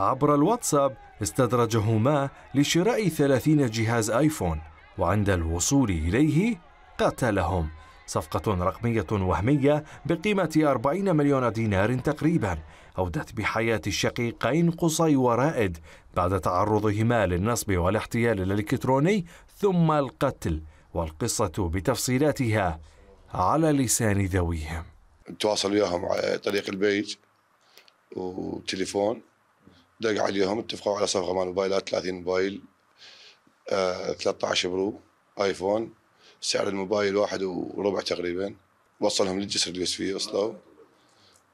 عبر الواتساب استدرجهما لشراء ثلاثين جهاز آيفون وعند الوصول إليه قتلهم صفقة رقمية وهمية بقيمة 40 مليون دينار تقريبا أودت بحياة الشقيقين قصي ورائد بعد تعرضهما للنصب والاحتيال الإلكتروني ثم القتل والقصة بتفصيلاتها على لسان ذويهم تواصل وياهم عن طريق البيت وتليفون دق عليهم اتفقوا على صفقه مال موبايلات 30 موبايل آه 13 برو ايفون سعر الموبايل واحد وربع تقريبا وصلهم للجسر اليوسفيه وصلوا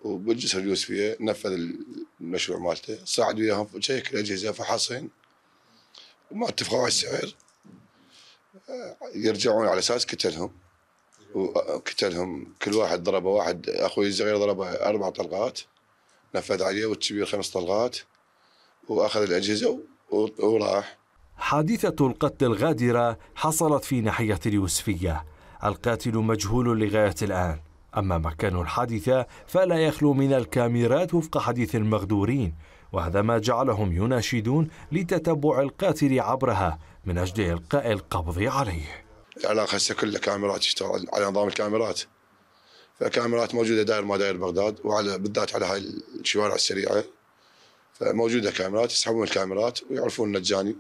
وبالجسر اليوسفيه نفذ المشروع مالته صعد وياهم شيك الاجهزه فحصين ما اتفقوا على السعر آه، يرجعون على اساس كتلهم وكتلهم آه، كل واحد ضربه واحد اخوي الصغير ضربه اربع طلقات نفذ عليه والكبير خمس طلقات واخذ الاجهزه وراح حادثة القتل الغادرة حصلت في ناحية اليوسفية القاتل مجهول لغاية الآن أما مكان الحادثة فلا يخلو من الكاميرات وفق حديث المغدورين وهذا ما جعلهم يناشدون لتتبع القاتل عبرها من أجل إلقاء القبض عليه العلاقة هسه كلها كاميرات تشتغل على نظام الكاميرات فكاميرات موجودة داير ما داير بغداد وعلى بالذات على هاي الشوارع السريعة موجوده كاميرات يسحبون الكاميرات ويعرفون النجاني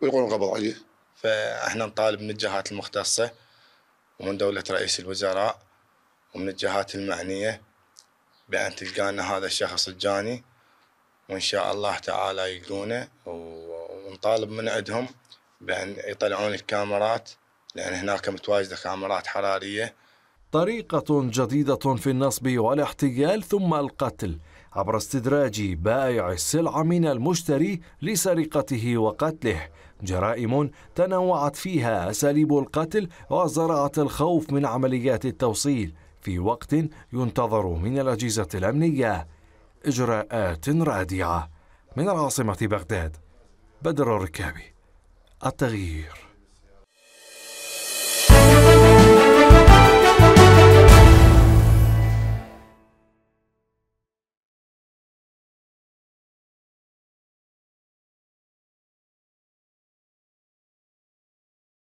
ويقولون قبض عليه. فاحنا نطالب من الجهات المختصه ومن دوله رئيس الوزراء ومن الجهات المعنيه بان تلقانا هذا الشخص الجاني وان شاء الله تعالى يلقونه ونطالب من عندهم بان يطلعون الكاميرات لان هناك متواجده كاميرات حراريه طريقة جديدة في النصب والاحتيال ثم القتل عبر استدراج بائع السلع من المشتري لسرقته وقتله جرائم تنوعت فيها أساليب القتل وزرعت الخوف من عمليات التوصيل في وقت ينتظر من الأجهزة الأمنية إجراءات رادعة من العاصمة بغداد بدر الركابي التغيير